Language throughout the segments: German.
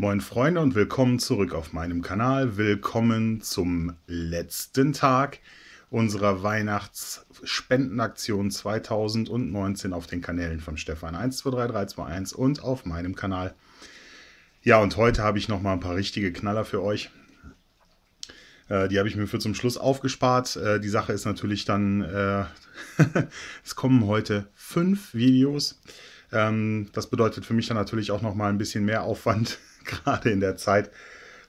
Moin Freunde und willkommen zurück auf meinem Kanal. Willkommen zum letzten Tag unserer Weihnachtsspendenaktion 2019 auf den Kanälen von Stefan123321 und auf meinem Kanal. Ja, und heute habe ich nochmal ein paar richtige Knaller für euch. Äh, die habe ich mir für zum Schluss aufgespart. Äh, die Sache ist natürlich dann, äh, es kommen heute fünf Videos. Ähm, das bedeutet für mich dann natürlich auch nochmal ein bisschen mehr Aufwand gerade in der Zeit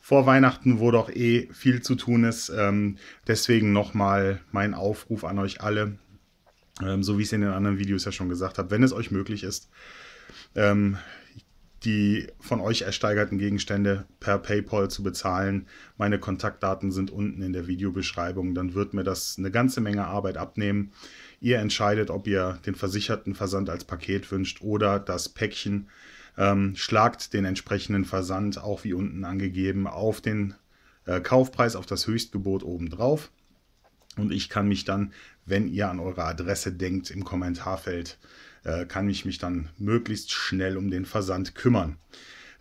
vor Weihnachten, wo doch eh viel zu tun ist. Ähm, deswegen nochmal mein Aufruf an euch alle, ähm, so wie ich es in den anderen Videos ja schon gesagt habe, wenn es euch möglich ist, ähm, die von euch ersteigerten Gegenstände per PayPal zu bezahlen. Meine Kontaktdaten sind unten in der Videobeschreibung. Dann wird mir das eine ganze Menge Arbeit abnehmen. Ihr entscheidet, ob ihr den versicherten Versand als Paket wünscht oder das Päckchen ähm, schlagt den entsprechenden Versand auch wie unten angegeben auf den äh, Kaufpreis, auf das Höchstgebot obendrauf. Und ich kann mich dann, wenn ihr an eure Adresse denkt, im Kommentarfeld, äh, kann ich mich dann möglichst schnell um den Versand kümmern.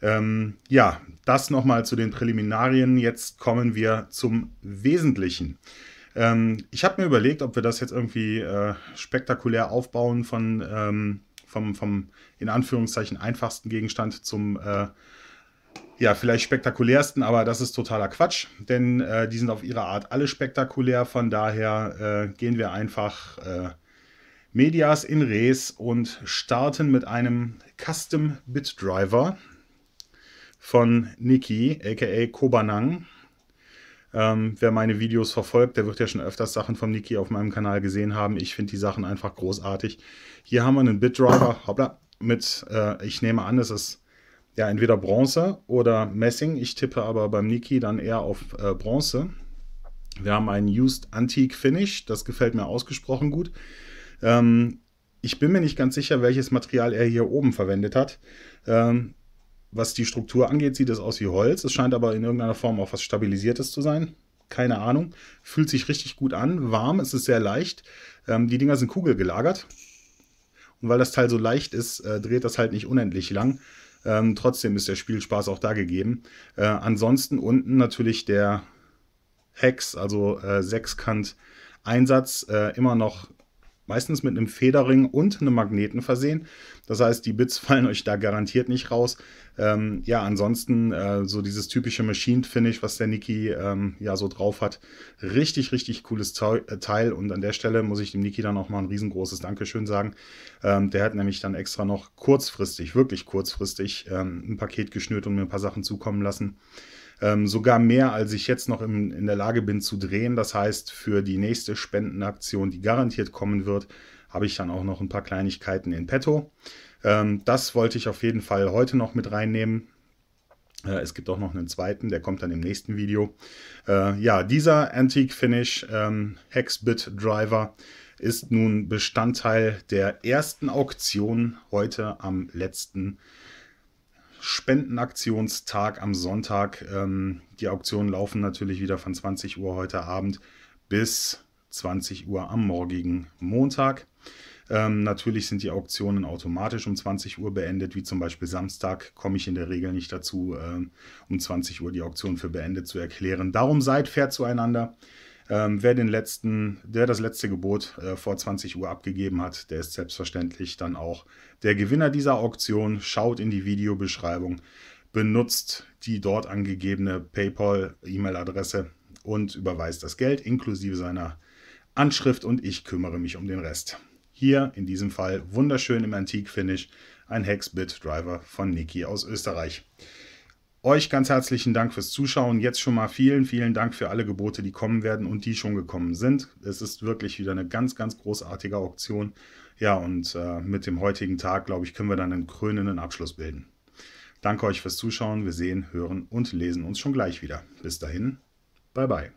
Ähm, ja, das nochmal zu den Präliminarien. Jetzt kommen wir zum Wesentlichen. Ähm, ich habe mir überlegt, ob wir das jetzt irgendwie äh, spektakulär aufbauen von ähm, vom, vom in Anführungszeichen einfachsten Gegenstand zum äh, ja, vielleicht spektakulärsten, aber das ist totaler Quatsch, denn äh, die sind auf ihre Art alle spektakulär. Von daher äh, gehen wir einfach äh, Medias in Res und starten mit einem Custom Bit Driver von Niki, aka Kobanang. Ähm, wer meine Videos verfolgt, der wird ja schon öfters Sachen vom Niki auf meinem Kanal gesehen haben. Ich finde die Sachen einfach großartig. Hier haben wir einen Bitdriver, hoppla, mit, äh, ich nehme an, es ist ja entweder Bronze oder Messing. Ich tippe aber beim Niki dann eher auf äh, Bronze. Wir haben einen Used Antique Finish, das gefällt mir ausgesprochen gut. Ähm, ich bin mir nicht ganz sicher, welches Material er hier oben verwendet hat. Ähm, was die Struktur angeht, sieht es aus wie Holz. Es scheint aber in irgendeiner Form auch was Stabilisiertes zu sein. Keine Ahnung. Fühlt sich richtig gut an. Warm, es ist sehr leicht. Ähm, die Dinger sind kugelgelagert. Und weil das Teil so leicht ist, äh, dreht das halt nicht unendlich lang. Ähm, trotzdem ist der Spielspaß auch da gegeben. Äh, ansonsten unten natürlich der Hex, also äh, Sechskant-Einsatz, äh, immer noch meistens mit einem Federring und einem Magneten versehen. Das heißt, die Bits fallen euch da garantiert nicht raus. Ähm, ja, ansonsten äh, so dieses typische Machine Finish, was der Niki ähm, ja so drauf hat. Richtig, richtig cooles äh, Teil und an der Stelle muss ich dem Niki dann auch mal ein riesengroßes Dankeschön sagen. Ähm, der hat nämlich dann extra noch kurzfristig, wirklich kurzfristig ähm, ein Paket geschnürt und mir ein paar Sachen zukommen lassen ähm, sogar mehr, als ich jetzt noch im, in der Lage bin zu drehen. Das heißt, für die nächste Spendenaktion, die garantiert kommen wird, habe ich dann auch noch ein paar Kleinigkeiten in petto. Ähm, das wollte ich auf jeden Fall heute noch mit reinnehmen. Äh, es gibt auch noch einen zweiten, der kommt dann im nächsten Video. Äh, ja, dieser Antique Finish ähm, Hexbit Driver ist nun Bestandteil der ersten Auktion heute am letzten Spendenaktionstag am Sonntag. Ähm, die Auktionen laufen natürlich wieder von 20 Uhr heute Abend bis 20 Uhr am morgigen Montag. Ähm, natürlich sind die Auktionen automatisch um 20 Uhr beendet, wie zum Beispiel Samstag komme ich in der Regel nicht dazu, äh, um 20 Uhr die Auktion für beendet zu erklären. Darum seid fair zueinander. Ähm, wer, den letzten, wer das letzte Gebot äh, vor 20 Uhr abgegeben hat, der ist selbstverständlich dann auch der Gewinner dieser Auktion. Schaut in die Videobeschreibung, benutzt die dort angegebene PayPal-E-Mail-Adresse und überweist das Geld inklusive seiner Anschrift und ich kümmere mich um den Rest. Hier in diesem Fall wunderschön im antik finish ein Hexbit-Driver von Niki aus Österreich. Euch ganz herzlichen Dank fürs Zuschauen. Jetzt schon mal vielen, vielen Dank für alle Gebote, die kommen werden und die schon gekommen sind. Es ist wirklich wieder eine ganz, ganz großartige Auktion. Ja, und äh, mit dem heutigen Tag, glaube ich, können wir dann einen krönenden Abschluss bilden. Danke euch fürs Zuschauen. Wir sehen, hören und lesen uns schon gleich wieder. Bis dahin, bye bye.